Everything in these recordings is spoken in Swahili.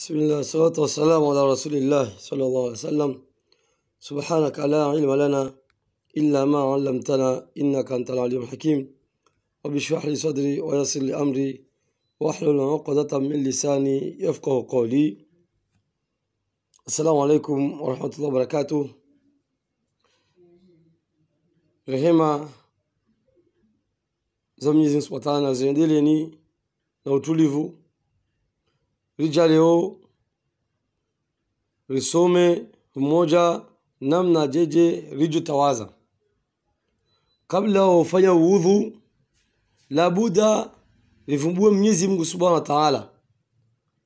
بسم الله والصلاة والسلام على رسول الله صلى الله عليه وسلم سبحانك لا علم لنا إلا ما علمتنا إنك أنت العليم الحكيم وبشرح لي صدري ويسر لي أمري واحلل عقدة من لساني يفقه قولي السلام عليكم ورحمة الله وبركاته رحمة za سبحانه Subhanahu wa نوتوليفو lijalijao lisome mmoja namna jeje tawaza kabla wafanya uudhu labuda livumbue mnyezi mungu subhanahu wa taala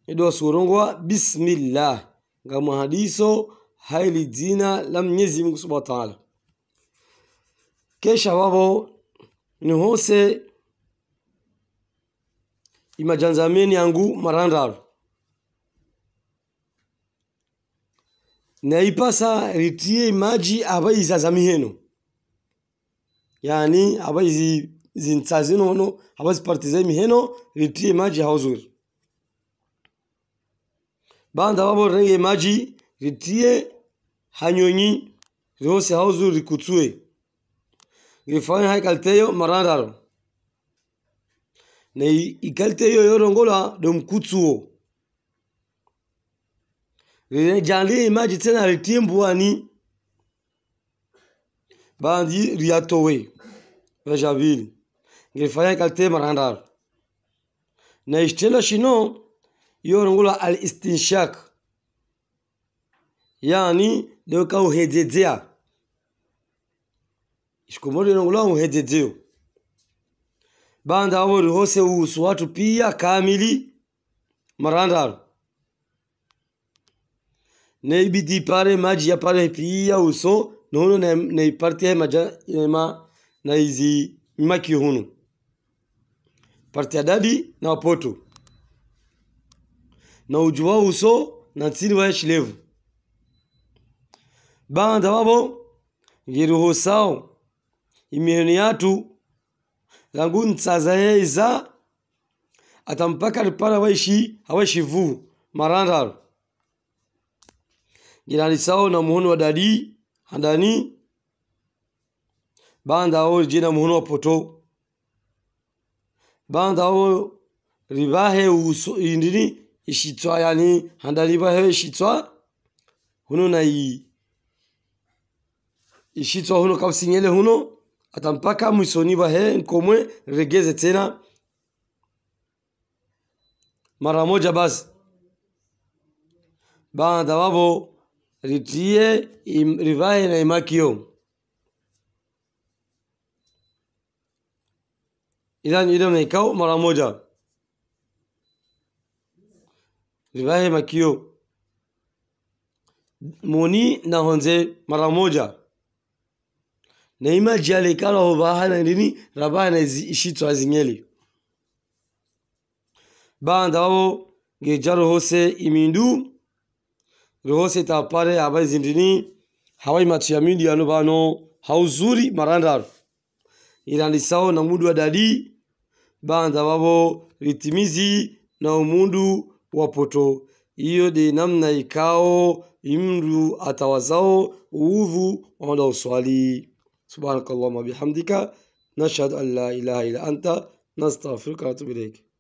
ido surungwa bismillah ngamwa hadiso haili jina la mnyezi mungu subhanahu wa taala kesha wavo ni hose imajanzameni yangu marandaru naipasa ritie maji abaizazami heno yani abaizi zintsazino hono abaizi partizami miheno ritie maji hauzur banda babo renge maji ritie hanyonyi rose hauzur rikutsue rifanye haikalteyo marandaro na ikalteyo yorongola domkutsuo rijyanye imari igitsina ritimbuwani bandi riatowe baja biri ngirifanya kalite marandaro na ishtelo shino yorongula al istinshak yani doka uhedzedzea ishikomori yorongula uhedzedzeo banda avo rihose uhusu watu pia kamili marandaro neibidi pare maji ya pare pia uso nuhunu ne, ne parti ya maja eh, ma na izi maki hunu parti ya dadi na wapoto na ujuwa uso na tsiri wa shilevu banda babo viruhu sao imihenu yatu langu ntsaza yeiza atampaka ripara waishi hawaishi vuhu marandaro Jirani sao na muhono wa dadi handani banda o jina muhunu wa poto banda o ribahe uso indini ishitwa yani handalibahe ishitwa huno na i ishitwa huno kapsinyele huno atampaka mwisoni bahe nkomwe regeze tena mara moja basi banda babo ritie rivae na imakio કયો ila ni ile mara moja rivae makio moni na honze mara moja na ima jale kala hobaha na ndini rabaha na ishitwa zingeli banda wabo ngejaro hose imindu rohose tapare habari zindini hawai matu ya mindi yano bano hauzuri marandaro irandisawo na mudu wa dadi banza babo litimizi na umundu wa poto iyo de namna ikao imru atawazao uvu wamada uswali subhanakallahuma bihamdika nashhadu an la ilaha illa anta nastaghfiruka natubu ilaik